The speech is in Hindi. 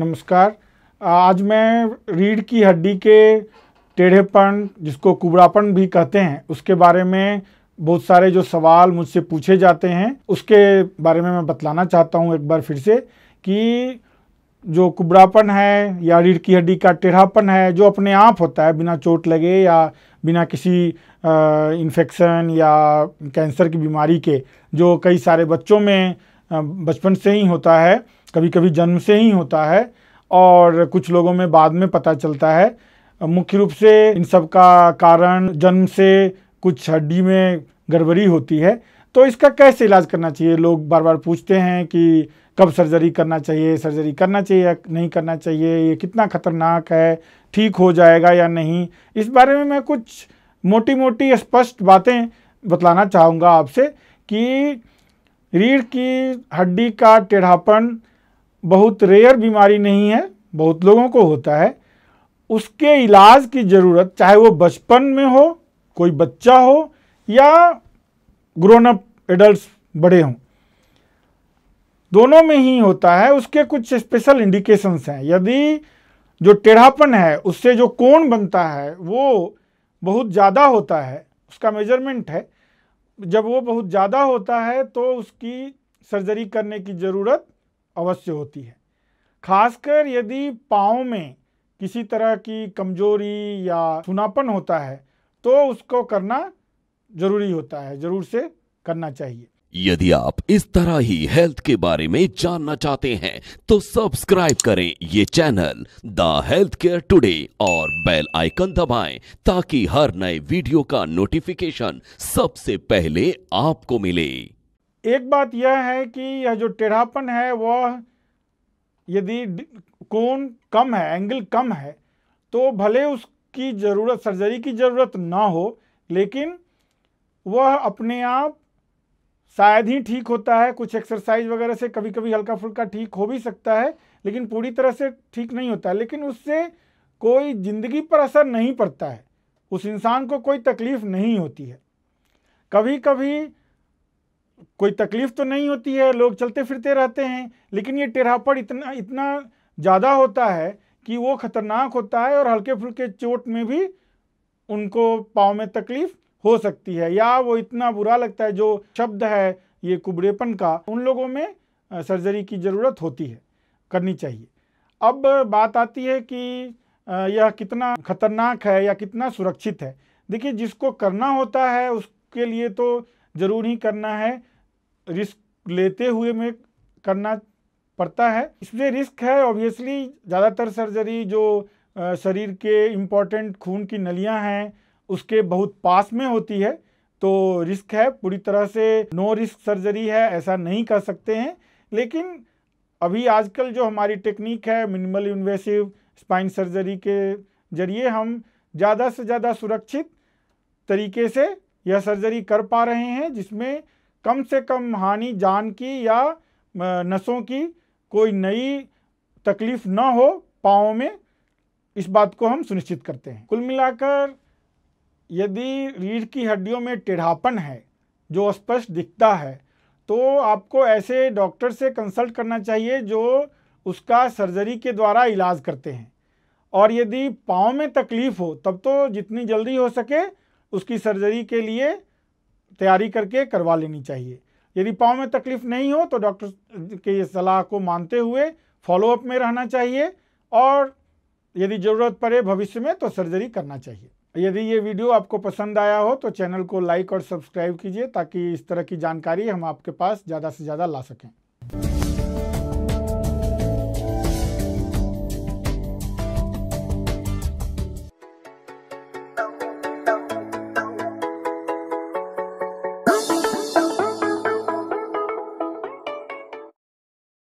नमस्कार आज मैं रीढ़ की हड्डी के टेढ़ेपन जिसको कुबड़ापन भी कहते हैं उसके बारे में बहुत सारे जो सवाल मुझसे पूछे जाते हैं उसके बारे में मैं बतलाना चाहता हूँ एक बार फिर से कि जो कुबड़ापन है या रीढ़ की हड्डी का टेढ़ापन है जो अपने आप होता है बिना चोट लगे या बिना किसी इन्फेक्शन या कैंसर की बीमारी के जो कई सारे बच्चों में बचपन से ही होता है कभी कभी जन्म से ही होता है और कुछ लोगों में बाद में पता चलता है मुख्य रूप से इन सब का कारण जन्म से कुछ हड्डी में गड़बड़ी होती है तो इसका कैसे इलाज करना चाहिए लोग बार बार पूछते हैं कि कब सर्जरी करना चाहिए सर्जरी करना चाहिए या नहीं करना चाहिए ये कितना खतरनाक है ठीक हो जाएगा या नहीं इस बारे में मैं कुछ मोटी मोटी स्पष्ट बातें बतलाना चाहूँगा आपसे कि रीढ़ की हड्डी का टेढ़ापन बहुत रेयर बीमारी नहीं है बहुत लोगों को होता है उसके इलाज की ज़रूरत चाहे वो बचपन में हो कोई बच्चा हो या ग्रोनअप एडल्ट बड़े हों दोनों में ही होता है उसके कुछ स्पेशल इंडिकेशंस हैं यदि जो टेढ़ापन है उससे जो कोण बनता है वो बहुत ज़्यादा होता है उसका मेजरमेंट है जब वो बहुत ज़्यादा होता है तो उसकी सर्जरी करने की ज़रूरत अवश्य होती है खासकर यदि पाँव में किसी तरह की कमजोरी या सुनापन होता है तो उसको करना ज़रूरी होता है ज़रूर से करना चाहिए यदि आप इस तरह ही हेल्थ के बारे में जानना चाहते हैं तो सब्सक्राइब करें ये channel the health care today और बेल आइकन दबाएं ताकि हर नए वीडियो का नोटिफिकेशन सबसे पहले आपको मिले एक बात यह है कि यह जो टेढ़ापन है वह यदि कोण कम है एंगल कम है तो भले उसकी ज़रूरत सर्जरी की ज़रूरत ना हो लेकिन वह अपने आप शायद ही ठीक होता है कुछ एक्सरसाइज वगैरह से कभी कभी हल्का फुल्का ठीक हो भी सकता है लेकिन पूरी तरह से ठीक नहीं होता लेकिन उससे कोई ज़िंदगी पर असर नहीं पड़ता है उस इंसान को कोई तकलीफ़ नहीं होती है कभी कभी कोई तकलीफ़ तो नहीं होती है लोग चलते फिरते रहते हैं लेकिन ये टेढ़ापड़ इतना इतना ज़्यादा होता है कि वो ख़तरनाक होता है और हल्के फुल्के चोट में भी उनको पाँव में तकलीफ़ हो सकती है या वो इतना बुरा लगता है जो शब्द है ये कुबड़ेपन का उन लोगों में सर्जरी की ज़रूरत होती है करनी चाहिए अब बात आती है कि यह कितना खतरनाक है या कितना सुरक्षित है देखिए जिसको करना होता है उसके लिए तो ज़रूर ही करना है रिस्क लेते हुए में करना पड़ता है इसमें रिस्क है ऑब्वियसली ज़्यादातर सर्जरी जो शरीर के इम्पॉर्टेंट खून की नलियाँ हैं उसके बहुत पास में होती है तो रिस्क है पूरी तरह से नो रिस्क सर्जरी है ऐसा नहीं कर सकते हैं लेकिन अभी आजकल जो हमारी टेक्निक है मिनिमल इन्वेसिव स्पाइन सर्जरी के जरिए हम ज़्यादा से ज़्यादा सुरक्षित तरीके से यह सर्जरी कर पा रहे हैं जिसमें कम से कम हानि जान की या नसों की कोई नई तकलीफ ना हो पाँव में इस बात को हम सुनिश्चित करते हैं कुल मिलाकर यदि रीढ़ की हड्डियों में टेढ़ापन है जो स्पष्ट दिखता है तो आपको ऐसे डॉक्टर से कंसल्ट करना चाहिए जो उसका सर्जरी के द्वारा इलाज करते हैं और यदि पाँव में तकलीफ़ हो तब तो जितनी जल्दी हो सके उसकी सर्जरी के लिए तैयारी करके करवा लेनी चाहिए यदि पाँव में तकलीफ़ नहीं हो तो डॉक्टर के सलाह को मानते हुए फॉलोअप में रहना चाहिए और यदि ज़रूरत पड़े भविष्य में तो सर्जरी करना चाहिए यदि ये वीडियो आपको पसंद आया हो तो चैनल को लाइक और सब्सक्राइब कीजिए ताकि इस तरह की जानकारी हम आपके पास ज़्यादा से ज़्यादा ला सकें